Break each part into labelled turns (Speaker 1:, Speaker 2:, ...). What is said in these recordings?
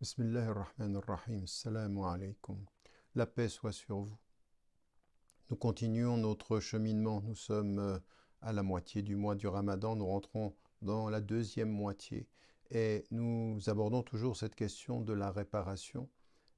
Speaker 1: Bismillahirrahmanirrahim. alaikum. La paix soit sur vous. Nous continuons notre cheminement. Nous sommes euh, à la moitié du mois du Ramadan. Nous rentrons dans la deuxième moitié. Et nous abordons toujours cette question de la réparation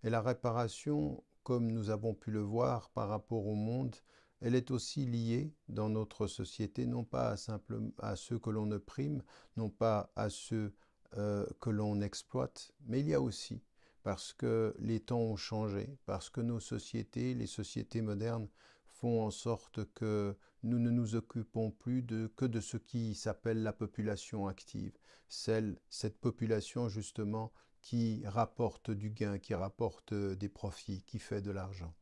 Speaker 1: et la réparation, comme nous avons pu le voir par rapport au monde, elle est aussi liée dans notre société, non pas à, à ceux que l'on opprime, non pas à ceux euh, que l'on exploite, mais il y a aussi, parce que les temps ont changé, parce que nos sociétés, les sociétés modernes, font en sorte que nous ne nous occupons plus que de ce qui s'appelle la population active, celle, cette population justement qui rapporte du gain, qui rapporte euh, des profits, qui fait de l'argent.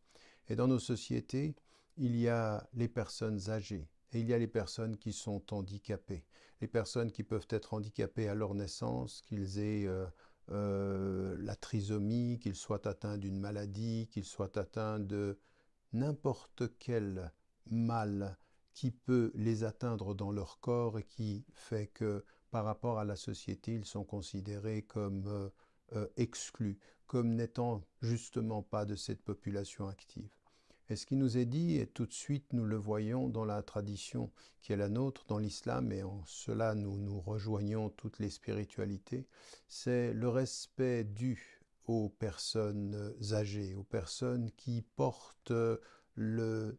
Speaker 1: Et dans nos sociétés, il y a les personnes âgées, et il y a les personnes qui sont handicapées, les personnes qui peuvent être handicapées à leur naissance, qu'ils aient euh, euh, la trisomie, qu'ils soient atteints d'une maladie, qu'ils soient atteints de n'importe quel mal qui peut les atteindre dans leur corps et qui fait que par rapport à la société, ils sont considérés comme euh, exclus, comme n'étant justement pas de cette population active. Et ce qui nous est dit, et tout de suite nous le voyons dans la tradition qui est la nôtre, dans l'islam, et en cela nous nous rejoignons toutes les spiritualités, c'est le respect dû aux personnes âgées, aux personnes qui portent euh,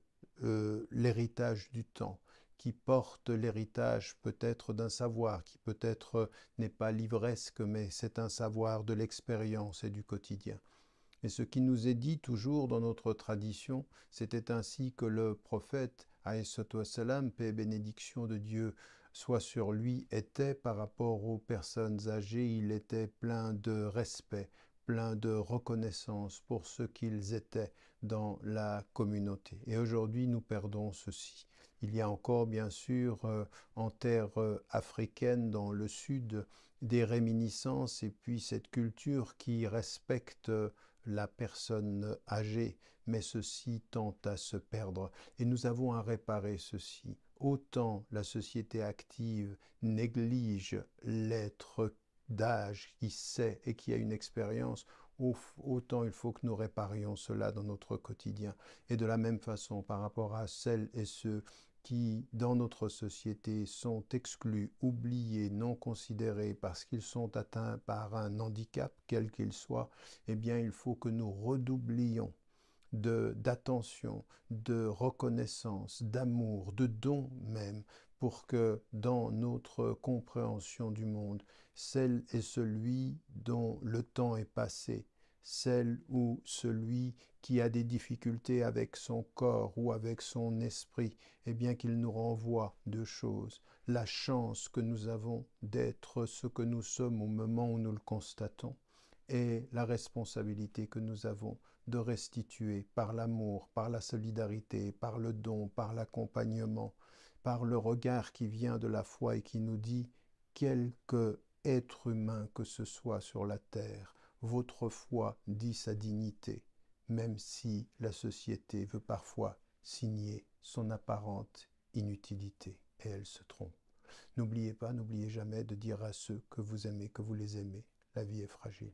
Speaker 1: l'héritage du temps, qui porte l'héritage peut-être d'un savoir qui peut-être euh, n'est pas livresque, mais c'est un savoir de l'expérience et du quotidien. Et ce qui nous est dit toujours dans notre tradition, c'était ainsi que le prophète, salam, paix et bénédiction de Dieu, soit sur lui, était par rapport aux personnes âgées, il était plein de respect, plein de reconnaissance pour ce qu'ils étaient dans la communauté. Et aujourd'hui, nous perdons ceci. Il y a encore, bien sûr, euh, en terre euh, africaine, dans le sud, des réminiscences et puis cette culture qui respecte euh, la personne âgée, mais ceci tend à se perdre. Et nous avons à réparer ceci. Autant la société active néglige l'être d'âge qui sait et qui a une expérience, autant il faut que nous réparions cela dans notre quotidien. Et de la même façon, par rapport à celles et ceux qui, dans notre société, sont exclus, oubliés, non considérés parce qu'ils sont atteints par un handicap, quel qu'il soit, eh bien, il faut que nous redoublions d'attention, de, reconnaissance, d'amour, de don même, pour que dans notre compréhension du monde, celle et celui dont le temps est passé celle ou celui qui a des difficultés avec son corps ou avec son esprit, et eh bien qu'il nous renvoie deux choses. La chance que nous avons d'être ce que nous sommes au moment où nous le constatons et la responsabilité que nous avons de restituer par l'amour, par la solidarité, par le don, par l'accompagnement, par le regard qui vient de la foi et qui nous dit quelque être humain que ce soit sur la terre votre foi dit sa dignité, même si la société veut parfois signer son apparente inutilité, et elle se trompe. N'oubliez pas, n'oubliez jamais de dire à ceux que vous aimez que vous les aimez. La vie est fragile.